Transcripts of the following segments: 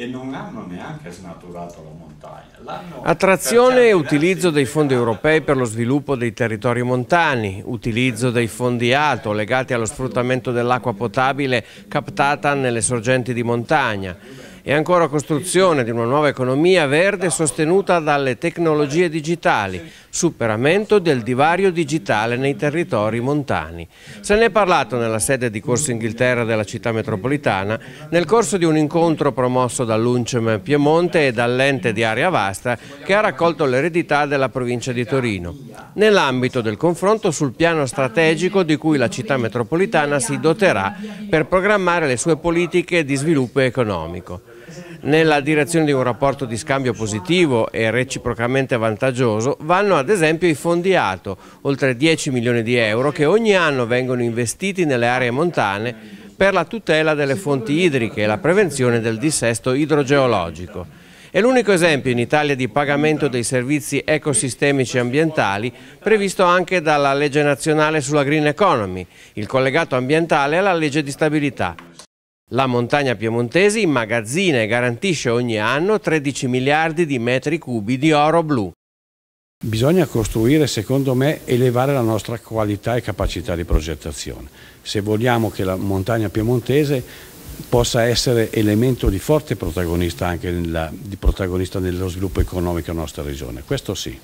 e non hanno neanche snaturato la montagna. Attrazione e utilizzo dei fondi europei per lo sviluppo dei territori montani, utilizzo dei fondi ATO legati allo sfruttamento dell'acqua potabile captata nelle sorgenti di montagna e ancora costruzione di una nuova economia verde sostenuta dalle tecnologie digitali, superamento del divario digitale nei territori montani. Se ne è parlato nella sede di Corso Inghilterra della città metropolitana nel corso di un incontro promosso dall'Uncem Piemonte e dall'ente di Area Vasta che ha raccolto l'eredità della provincia di Torino, nell'ambito del confronto sul piano strategico di cui la città metropolitana si doterà per programmare le sue politiche di sviluppo economico nella direzione di un rapporto di scambio positivo e reciprocamente vantaggioso vanno ad esempio i fondi ATO, oltre 10 milioni di euro che ogni anno vengono investiti nelle aree montane per la tutela delle fonti idriche e la prevenzione del dissesto idrogeologico. È l'unico esempio in Italia di pagamento dei servizi ecosistemici ambientali previsto anche dalla legge nazionale sulla green economy, il collegato ambientale alla legge di stabilità. La montagna piemontese immagazzina e garantisce ogni anno 13 miliardi di metri cubi di oro blu. Bisogna costruire, secondo me, elevare la nostra qualità e capacità di progettazione. Se vogliamo che la montagna piemontese possa essere elemento di forte protagonista anche nella, di protagonista nello sviluppo economico della nostra regione, questo sì.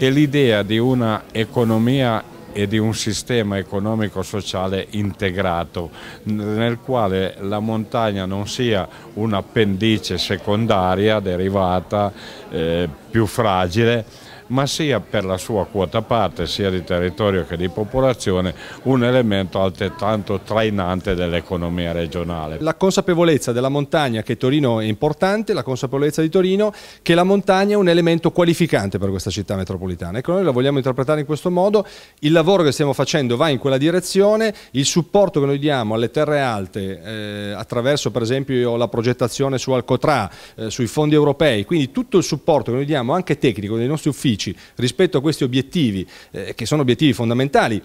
E l'idea di una economia e di un sistema economico-sociale integrato nel quale la montagna non sia un'appendice secondaria derivata eh, più fragile ma sia per la sua quota parte sia di territorio che di popolazione un elemento altrettanto trainante dell'economia regionale. La consapevolezza della montagna che Torino è importante, la consapevolezza di Torino che la montagna è un elemento qualificante per questa città metropolitana. Ecco, noi la vogliamo interpretare in questo modo, il lavoro che stiamo facendo va in quella direzione, il supporto che noi diamo alle terre alte eh, attraverso per esempio la progettazione su Alcotra, eh, sui fondi europei, quindi tutto il supporto che noi diamo anche tecnico dei nostri uffici pubblici rispetto a questi obiettivi, eh, che sono obiettivi fondamentali,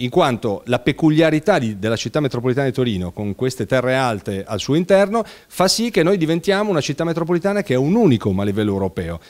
in quanto la peculiarità di, della città metropolitana di Torino, con queste terre alte al suo interno, fa sì che noi diventiamo una città metropolitana che è un unico a livello europeo.